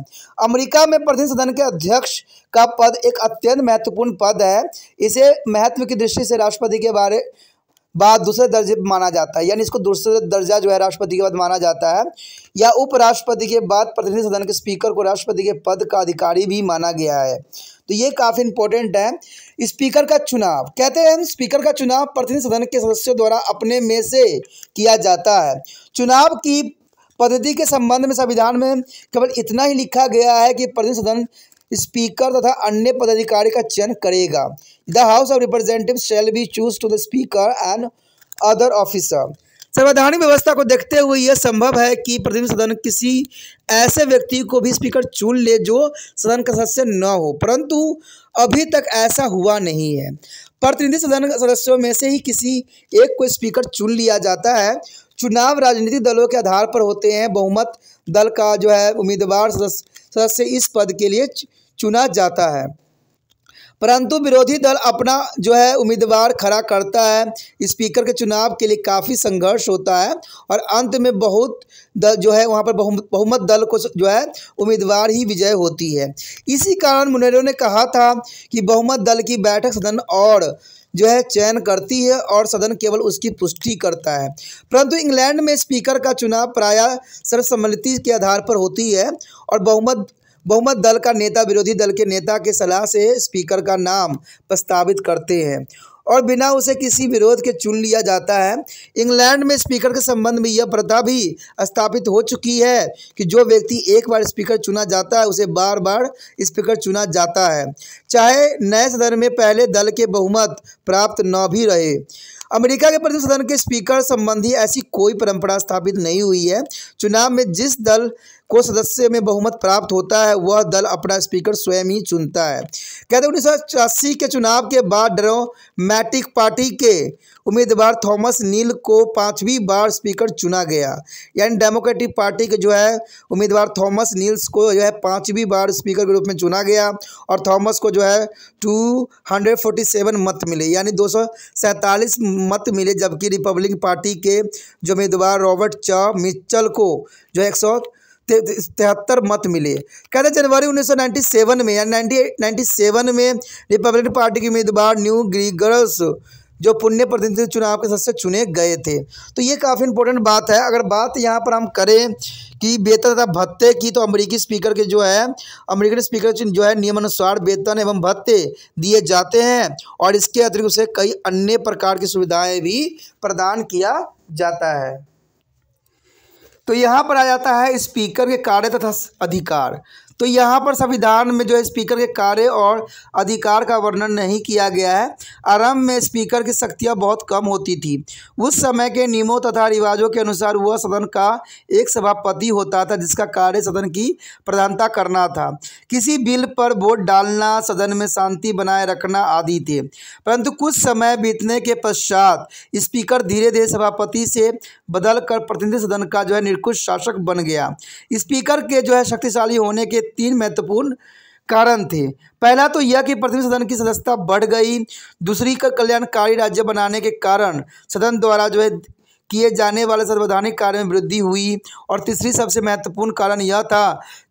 अमेरिका में प्रतिनिधि सदन के अध्यक्ष का पद एक अत्यंत महत्वपूर्ण पद है इसे महत्व की दृष्टि से राष्ट्रपति के बारे बाद दूसरे दर्जे पर माना जाता है यानी इसको दूसरा दर्जा जो है राष्ट्रपति के बाद माना जाता है या उपराष्ट्रपति के बाद प्रतिनिधि सदन के स्पीकर को राष्ट्रपति के पद का अधिकारी भी माना गया है तो ये काफ़ी इंपॉर्टेंट है स्पीकर का चुनाव कहते हैं स्पीकर का चुनाव प्रतिनिधि सदन के सदस्यों द्वारा अपने में से किया जाता है चुनाव की पद्धति के संबंध में संविधान में केवल इतना ही लिखा गया है कि प्रतिनिधि सदन स्पीकर तथा अन्य पदाधिकारी का चयन करेगा the house of representative shall be choose to the speaker and other officer संवैधानिक व्यवस्था को देखते हुए यह संभव है कि प्रतिनिधि सदन किसी ऐसे व्यक्ति को भी स्पीकर चुन ले जो सदन का सदस्य न हो परंतु अभी तक ऐसा हुआ नहीं है प्रतिनिधि सदन सदस्यों में से ही किसी एक को स्पीकर चुन लिया जाता है चुनाव राजनीतिक दलों के आधार पर होते हैं बहुमत दल का जो है उम्मीदवार सदस्य इस पद के लिए चुना जाता है परंतु विरोधी दल अपना जो है उम्मीदवार खड़ा करता है स्पीकर के चुनाव के लिए काफ़ी संघर्ष होता है और अंत में बहुत दल जो है वहाँ पर बहुमत दल को जो है उम्मीदवार ही विजय होती है इसी कारण मुनेरों ने कहा था कि बहुमत दल की बैठक सदन और जो है चयन करती है और सदन केवल उसकी पुष्टि करता है परंतु इंग्लैंड में स्पीकर का चुनाव प्राय सर्वसम्मति के आधार पर होती है और बहुमत बहुमत दल का नेता विरोधी दल के नेता के सलाह से स्पीकर का नाम प्रस्तावित करते हैं और बिना उसे किसी विरोध के चुन लिया जाता है इंग्लैंड में स्पीकर के संबंध में यह प्रथा भी स्थापित हो चुकी है कि जो व्यक्ति एक बार स्पीकर चुना जाता है उसे बार बार स्पीकर चुना जाता है चाहे नए सदन में पहले दल के बहुमत प्राप्त न भी रहे अमेरिका के प्रतिनिधि सदन के स्पीकर संबंधी ऐसी कोई परंपरा स्थापित नहीं हुई है चुनाव में जिस दल को सदस्य में बहुमत प्राप्त होता है वह दल अपना स्पीकर स्वयं ही चुनता है कहते उन्नीस सौ के चुनाव के बाद डेमोक्रेटिक पार्टी के उम्मीदवार थॉमस नील को पांचवी बार स्पीकर चुना गया यानी डेमोक्रेटिक पार्टी के जो है उम्मीदवार थॉमस नील्स को जो है पांचवी बार स्पीकर के रूप में चुना गया और थॉमस को जो है टू हंड्रेड फोर्टी सेवन मत मिले यानी दो सौ सैंतालीस मत मिले जबकि रिपब्लिक पार्टी के जो उम्मीदवार रॉबर्ट च मिचल को जो एक सौ तिहत्तर मत मिले कहते जनवरी 1997 में यानी 1997 में रिपब्लिकन पार्टी के उम्मीदवार न्यू ग्रीगर्स जो पुण्य प्रतिनिधि चुनाव के सदस्य चुने गए थे तो ये काफ़ी इंपॉर्टेंट बात है अगर बात यहाँ पर हम करें कि वेतन तथा भत्ते की तो अमेरिकी स्पीकर के जो है अमेरिकन स्पीकर जो है नियमानुसार वेतन एवं भत्ते दिए जाते हैं और इसके अतिरिक्त उसे कई अन्य प्रकार की सुविधाएँ भी प्रदान किया जाता है तो यहाँ पर आ जाता है स्पीकर के कार्य तथा अधिकार तो यहाँ पर संविधान में जो है स्पीकर के कार्य और अधिकार का वर्णन नहीं किया गया है आरंभ में स्पीकर की शक्तियाँ बहुत कम होती थी उस समय के नियमों तथा रिवाजों के अनुसार वह सदन का एक सभापति होता था जिसका कार्य सदन की प्रधानता करना था किसी बिल पर वोट डालना सदन में शांति बनाए रखना आदि थे परंतु कुछ समय बीतने के पश्चात स्पीकर धीरे धीरे सभापति से बदल कर प्रतिनिधि सदन का जो है निरकुश शासक बन गया स्पीकर के जो है शक्तिशाली होने के तीन महत्वपूर्ण कारण थे पहला तो यह कि प्रतिनिधि सदन की सदस्यता बढ़ गई दूसरी का कल्याणकारी राज्य बनाने के कारण सदन द्वारा जो है किए जाने वाले संवैधानिक कार्य में वृद्धि हुई और तीसरी सबसे महत्वपूर्ण कारण यह था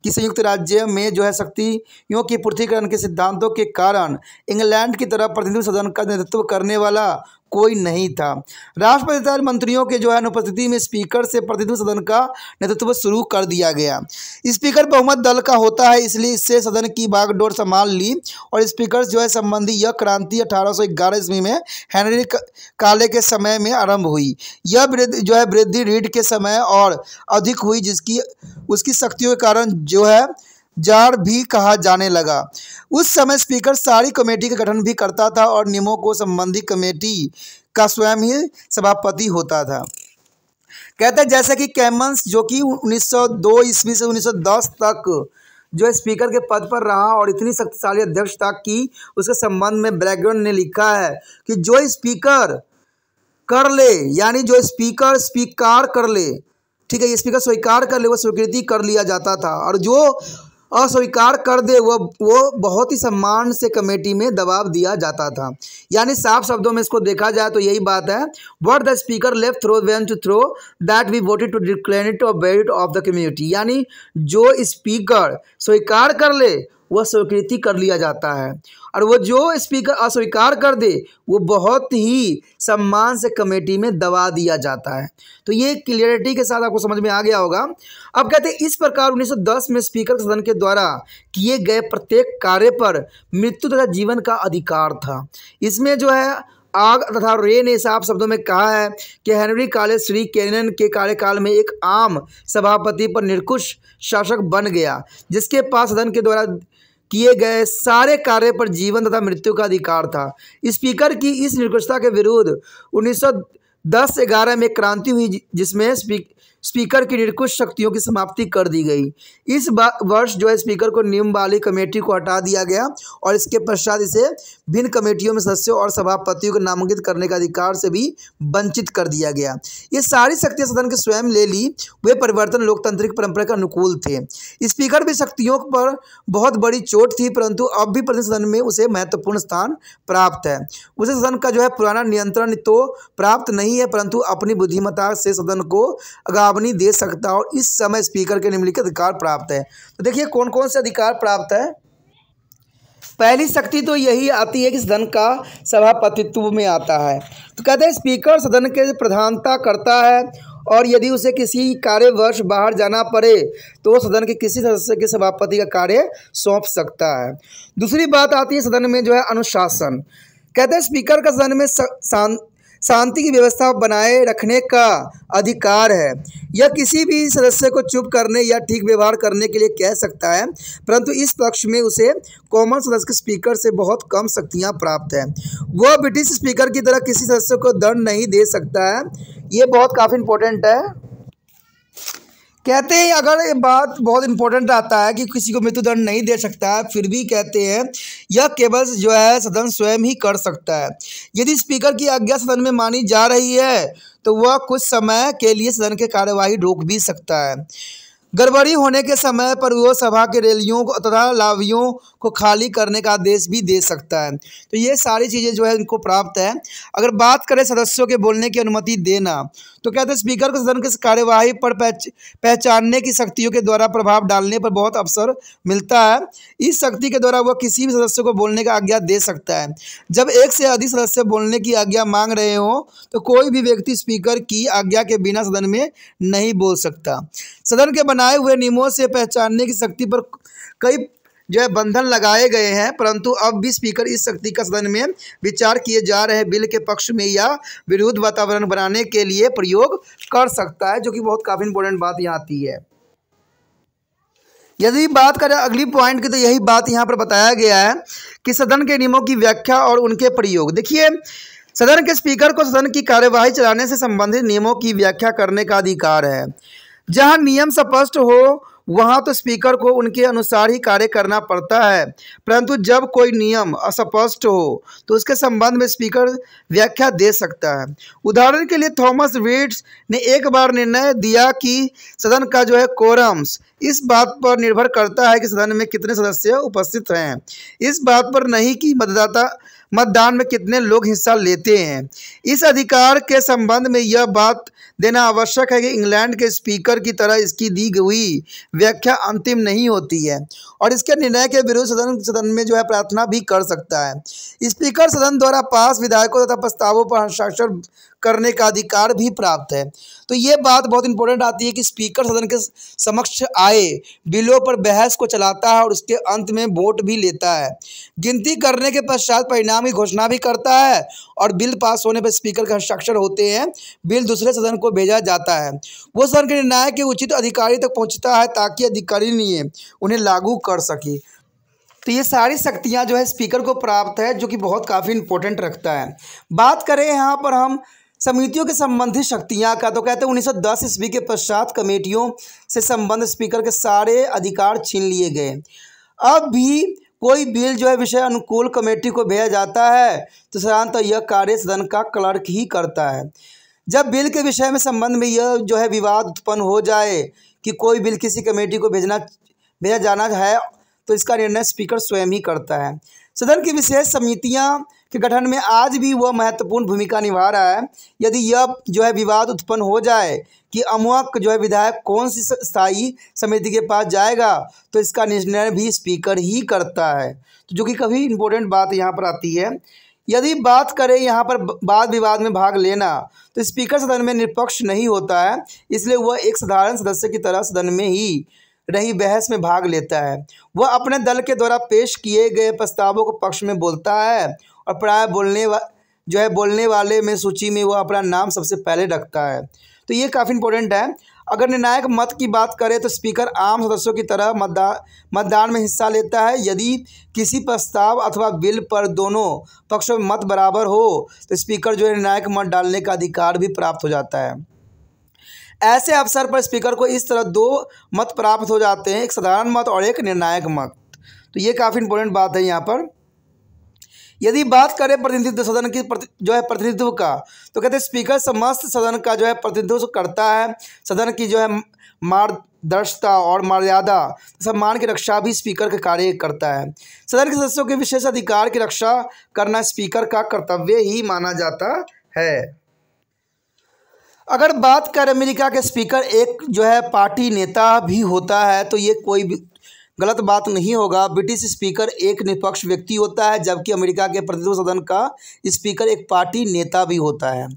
कि संयुक्त राज्य में जो है शक्तियों के पृथ्वीकरण के सिद्धांतों के कारण इंग्लैंड की तरह प्रतिनिधि सदन का नेतृत्व करने वाला कोई नहीं था राष्ट्रपति मंत्रियों के जो है अनुपस्थिति में स्पीकर से प्रतिनिधि सदन का नेतृत्व शुरू कर दिया गया स्पीकर बहुमत दल का होता है इसलिए इससे सदन की बागडोर संभाल ली और स्पीकर जो है संबंधी यह क्रांति अठारह सौ ईस्वी में हेनरी काले के समय में आरंभ हुई यह जो है वृद्धि रीड के समय और अधिक हुई जिसकी उसकी शक्तियों के कारण जो है जार भी कहा जाने लगा उस समय स्पीकर सारी कमेटी का गठन भी करता था और नियमों को संबंधी कमेटी का स्वयं ही सभापति होता था कहते हैं जैसे कि कैमंस जो कि 1902 ईस्वी से 1910 तक जो स्पीकर के पद पर रहा और इतनी शक्तिशाली अध्यक्ष था कि उसके संबंध में ब्रैगन ने लिखा है कि जो स्पीकर कर ले यानी जो स्पीकर स्वीकार कर ले ठीक है ये स्पीकर स्वीकार कर ले वो स्वीकृति कर लिया जाता था और जो अस्वीकार कर दे वह वो बहुत ही सम्मान से कमेटी में दबाव दिया जाता था यानी साफ शब्दों में इसको देखा जाए तो यही बात है what the speaker left through when to through that we voted to declare of बेरिट ऑफ द कम्युनिटी यानी जो स्पीकर स्वीकार कर ले वह स्वीकृति कर लिया जाता है और वो जो स्पीकर अस्वीकार कर दे वो बहुत ही सम्मान से कमेटी में दबा दिया जाता है तो ये क्लियरिटी के साथ आपको समझ में आ गया होगा अब कहते हैं इस प्रकार 1910 में स्पीकर सदन के द्वारा किए गए प्रत्येक कार्य पर मृत्यु तथा जीवन का अधिकार था इसमें जो है आग तथा रे ने साफ शब्दों में कहा है कि हेनरी काले श्री कैनन के कार्यकाल में एक आम सभापति पर निरकुश शासक बन गया जिसके पास सदन के द्वारा किए गए सारे कार्य पर जीवन तथा मृत्यु का अधिकार था स्पीकर की इस निरपक्षता के विरुद्ध उन्नीस दस ग्यारह में क्रांति हुई जिसमें स्पीकर की निरकुश शक्तियों की समाप्ति कर दी गई इस वर्ष जो है स्पीकर को नियम वाली कमेटी को हटा दिया गया और इसके पश्चात इसे भिन्न कमेटियों में सदस्यों और सभापतियों को नामांकित करने का अधिकार से भी वंचित कर दिया गया ये सारी शक्तियाँ सदन के स्वयं ले ली वे परिवर्तन लोकतांत्रिक परंपरा के अनुकूल थे स्पीकर भी शक्तियों पर बहुत बड़ी चोट थी परंतु अब भी प्रति सदन में उसे महत्वपूर्ण स्थान प्राप्त है उसे सदन का जो है पुराना नियंत्रण तो प्राप्त नहीं है परंतु अपनी बुद्धिमता से सदन को अगावनी दे सकता और इस समय स्पीकर के निम्नलिखित अधिकार प्राप्त है तो देखिए कौन कौन से अधिकार प्राप्त है पहली शक्ति तो यही आती है कि सदन का सभापतित्व में आता है तो कहते हैं स्पीकर सदन के प्रधानता करता है और यदि उसे किसी कार्यवर्ष बाहर जाना पड़े तो वो सदन के किसी सदस्य के सभापति का कार्य सौंप सकता है दूसरी बात आती है सदन में जो है अनुशासन कहते हैं स्पीकर का सदन में शांति की व्यवस्था बनाए रखने का अधिकार है यह किसी भी सदस्य को चुप करने या ठीक व्यवहार करने के लिए कह सकता है परंतु इस पक्ष में उसे कॉमन सदस्य के स्पीकर से बहुत कम शक्तियां प्राप्त हैं वह ब्रिटिश स्पीकर की तरह किसी सदस्य को दंड नहीं दे सकता है ये बहुत काफ़ी इंपॉर्टेंट है कहते हैं अगर ये बात बहुत इंपॉर्टेंट आता है कि किसी को मृत्युदंड नहीं दे सकता है फिर भी कहते हैं यह केवल जो है सदन स्वयं ही कर सकता है यदि स्पीकर की आज्ञा सदन में मानी जा रही है तो वह कुछ समय के लिए सदन के कार्यवाही रोक भी सकता है गड़बड़ी होने के समय पर वो सभा के रैलियों को तथा लावियों को खाली करने का आदेश भी दे सकता है तो ये सारी चीज़ें जो है इनको प्राप्त है अगर बात करें सदस्यों के बोलने की अनुमति देना तो कहते तो हैं स्पीकर को सदन के कार्यवाही पर पहच, पहचानने की शक्तियों के द्वारा प्रभाव डालने पर बहुत अवसर मिलता है इस शक्ति के द्वारा वह किसी भी सदस्य को बोलने का आज्ञा दे सकता है जब एक से अधिक सदस्य बोलने की आज्ञा मांग रहे हों तो कोई भी व्यक्ति स्पीकर की आज्ञा के बिना सदन में नहीं बोल सकता सदन के बनाए हुए नियमों से पहचानने की शक्ति पर कई जो है बंधन लगाए गए हैं परंतु अब भी स्पीकर इस शक्ति का सदन में विचार किए जा रहे बिल के पक्ष में या विरोध वातावरण बनाने के लिए प्रयोग कर सकता है जो कि बहुत काफ़ी इंपॉर्टेंट बात यहाँ आती है यदि बात करें अगली पॉइंट की तो यही बात यहाँ पर बताया गया है कि सदन के नियमों की व्याख्या और उनके प्रयोग देखिए सदन के स्पीकर को सदन की कार्यवाही चलाने से संबंधित नियमों की व्याख्या करने का अधिकार है जहां नियम स्पष्ट हो वहाँ तो स्पीकर को उनके अनुसार ही कार्य करना पड़ता है परंतु जब कोई नियम अस्पष्ट हो तो उसके संबंध में स्पीकर व्याख्या दे सकता है उदाहरण के लिए थॉमस वीड्स ने एक बार निर्णय दिया कि सदन का जो है कोरम्स इस बात पर निर्भर करता है कि सदन में कितने सदस्य उपस्थित हैं इस बात पर नहीं कि मतदाता मतदान में कितने लोग हिस्सा लेते हैं इस अधिकार के संबंध में यह बात देना आवश्यक है कि इंग्लैंड के स्पीकर की तरह इसकी दी हुई व्याख्या अंतिम नहीं होती है और इसके निर्णय के विरुद्ध सदन सदन में जो है प्रार्थना भी कर सकता है स्पीकर सदन द्वारा पास विधायकों तथा प्रस्तावों पर हस्ताक्षर करने का अधिकार भी प्राप्त है तो ये बात बहुत इंपॉर्टेंट आती है कि स्पीकर सदन के समक्ष आए बिलों पर बहस को चलाता है और उसके अंत में वोट भी लेता है गिनती करने के पश्चात परिणाम की घोषणा भी करता है और बिल पास होने पर स्पीकर के हस्ताक्षर होते हैं बिल दूसरे सदन को भेजा जाता है वो सदन के निर्णायक के उचित अधिकारी तक पहुँचता है ताकि अधिकारी ने उन्हें लागू कर सके तो ये सारी शक्तियाँ जो है स्पीकर को प्राप्त है जो कि बहुत काफ़ी इंपॉर्टेंट रखता है बात करें यहाँ पर हम समितियों के संबंधित शक्तियां का तो कहते हैं उन्नीस सौ ईस्वी के पश्चात कमेटियों से संबंध स्पीकर के सारे अधिकार छीन लिए गए अब भी कोई बिल जो है विषय अनुकूल कमेटी को भेजा जाता है तो साधारणतः तो यह कार्य सदन का क्लर्क ही करता है जब बिल के विषय में संबंध में यह जो है विवाद उत्पन्न हो जाए कि कोई बिल किसी कमेटी को भेजना भेजा जाना है तो इसका निर्णय स्पीकर स्वयं ही करता है सदन की विशेष समितियां के गठन में आज भी वह महत्वपूर्ण भूमिका निभा रहा है यदि यह जो है विवाद उत्पन्न हो जाए कि अमुक जो है विधायक कौन सी स्थायी समिति के पास जाएगा तो इसका निर्णय भी स्पीकर ही करता है तो जो कि कभी इम्पोर्टेंट बात यहाँ पर आती है यदि बात करें यहाँ पर वाद विवाद में भाग लेना तो स्पीकर सदन में निष्पक्ष नहीं होता है इसलिए वह एक साधारण सदस्य की तरह सदन में ही रही बहस में भाग लेता है वह अपने दल के द्वारा पेश किए गए प्रस्तावों को पक्ष में बोलता है और प्राय बोलने वा जो है बोलने वाले में सूची में वह अपना नाम सबसे पहले रखता है तो ये काफ़ी इंपॉर्टेंट है अगर निर्णायक मत की बात करें तो स्पीकर आम सदस्यों की तरह मतदान मतदान में हिस्सा लेता है यदि किसी प्रस्ताव अथवा बिल पर दोनों पक्षों में मत बराबर हो तो स्पीकर जो है निर्णायक मत डालने का अधिकार भी प्राप्त हो जाता है ऐसे अवसर पर स्पीकर को इस तरह दो मत प्राप्त हो जाते हैं एक साधारण मत और एक निर्णायक मत तो ये काफ़ी इंपॉर्टेंट बात है यहाँ पर यदि बात करें प्रतिनिधित्व सदन की जो है प्रतिनिधित्व का तो कहते हैं स्पीकर समस्त सदन का जो है प्रतिनिधित्व करता है सदन की जो है मार्गदर्शता और मर्यादा सम्मान की रक्षा भी स्पीकर के कार्य करता है सदन के सदस्यों के विशेष अधिकार की रक्षा करना स्पीकर का कर्तव्य ही माना जाता है अगर बात करें अमेरिका के स्पीकर एक जो है पार्टी नेता भी होता है तो ये कोई भी गलत बात नहीं होगा ब्रिटिश स्पीकर एक निष्पक्ष व्यक्ति होता है जबकि अमेरिका के प्रतिनिधि सदन का स्पीकर एक पार्टी नेता भी होता है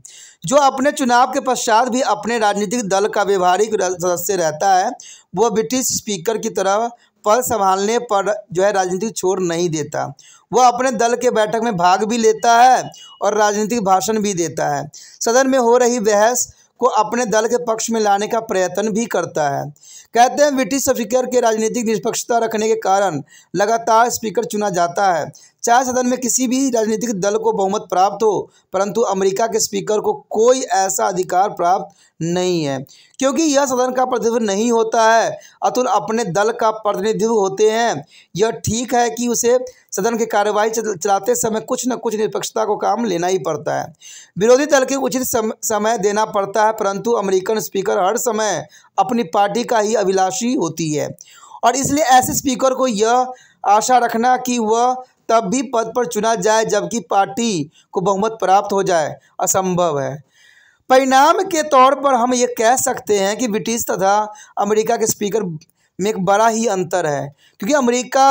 जो अपने चुनाव के पश्चात भी अपने राजनीतिक दल का व्यवहारिक सदस्य रहता है वह ब्रिटिश स्पीकर की तरह पद संभालने पर जो है राजनीतिक छोड़ नहीं देता वह अपने दल के बैठक में भाग भी लेता है और राजनीतिक भाषण भी देता है सदन में हो रही बहस को अपने दल के पक्ष में लाने का प्रयत्न भी करता है कहते हैं ब्रिटिश स्पीकर के राजनीतिक निष्पक्षता रखने के कारण लगातार स्पीकर चुना जाता है चाहे सदन में किसी भी राजनीतिक दल को बहुमत प्राप्त हो परंतु अमेरिका के स्पीकर को कोई ऐसा अधिकार प्राप्त नहीं है क्योंकि यह सदन का प्रतिनिधित्व नहीं होता है अतुल अपने दल का प्रतिनिधित्व होते हैं यह ठीक है कि उसे सदन की कार्यवाही चलाते समय कुछ न कुछ निष्पक्षता को काम लेना ही पड़ता है विरोधी दल के उचित समय देना पड़ता है परंतु अमेरिकन स्पीकर हर समय अपनी पार्टी का ही अभिलाषी होती है और इसलिए ऐसे स्पीकर को यह आशा रखना कि वह तब भी पद पर चुना जाए जबकि पार्टी को बहुमत प्राप्त हो जाए असंभव है परिणाम के तौर पर हम ये कह सकते हैं कि ब्रिटिश तथा अमेरिका के स्पीकर में एक बड़ा ही अंतर है क्योंकि अमेरिका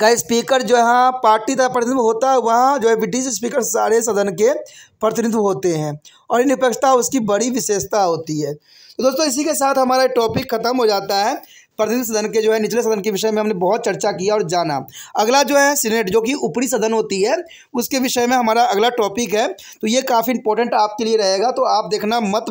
का स्पीकर जो है हाँ, पार्टी का प्रतिनिधित्व होता है वहाँ जो है ब्रिटिश स्पीकर सारे सदन के प्रतिनिधित्व होते हैं और निरपेक्षता उसकी बड़ी विशेषता होती है तो दोस्तों इसी के साथ हमारा टॉपिक ख़त्म हो जाता है प्रतिनिधि सदन के जो है निचले सदन के विषय में हमने बहुत चर्चा किया और जाना अगला जो है सीनेट जो कि ऊपरी सदन होती है उसके विषय में हमारा अगला टॉपिक है तो ये काफ़ी इंपॉर्टेंट आपके लिए रहेगा तो आप देखना मत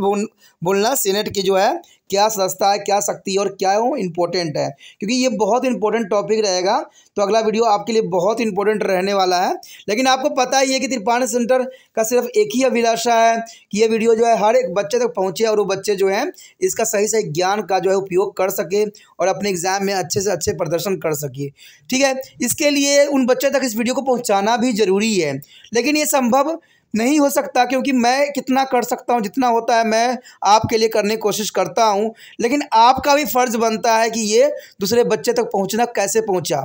बोलना सीनेट की जो है क्या सस्ता है क्या शक्ति है और क्या वो इम्पोर्टेंट है क्योंकि ये बहुत इंपॉर्टेंट टॉपिक रहेगा तो अगला वीडियो आपके लिए बहुत इंपॉर्टेंट रहने वाला है लेकिन आपको पता ही है कि त्रिपाणी सेंटर का सिर्फ एक ही अभिलाषा है कि ये वीडियो जो है हर एक बच्चे तक पहुँचे और वो बच्चे जो हैं इसका सही सही ज्ञान का जो है उपयोग कर सके और अपने एग्जाम में अच्छे से अच्छे प्रदर्शन कर सके ठीक है इसके लिए उन बच्चे तक इस वीडियो को पहुँचाना भी ज़रूरी है लेकिन ये संभव नहीं हो सकता क्योंकि मैं कितना कर सकता हूँ जितना होता है मैं आपके लिए करने की कोशिश करता हूँ लेकिन आपका भी फ़र्ज़ बनता है कि ये दूसरे बच्चे तक पहुँचना कैसे पहुँचा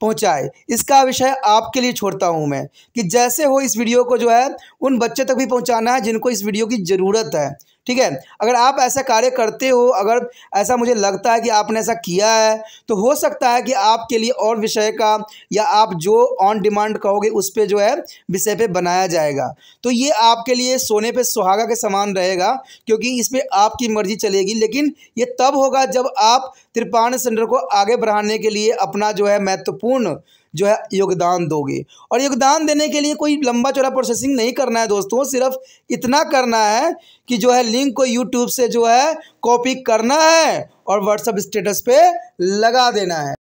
पहुँचाए इसका विषय आपके लिए छोड़ता हूँ मैं कि जैसे हो इस वीडियो को जो है उन बच्चे तक भी पहुँचाना है जिनको इस वीडियो की ज़रूरत है ठीक है अगर आप ऐसा कार्य करते हो अगर ऐसा मुझे लगता है कि आपने ऐसा किया है तो हो सकता है कि आपके लिए और विषय का या आप जो ऑन डिमांड कहोगे उस पर जो है विषय पे बनाया जाएगा तो ये आपके लिए सोने पे सुहागा के समान रहेगा क्योंकि इस पर आपकी मर्जी चलेगी लेकिन ये तब होगा जब आप त्रिपाण सेंटर को आगे बढ़ाने के लिए अपना जो है महत्वपूर्ण जो है योगदान दोगे और योगदान देने के लिए कोई लंबा चौड़ा प्रोसेसिंग नहीं करना है दोस्तों सिर्फ इतना करना है कि जो है लिंक को यूट्यूब से जो है कॉपी करना है और व्हाट्सअप स्टेटस पे लगा देना है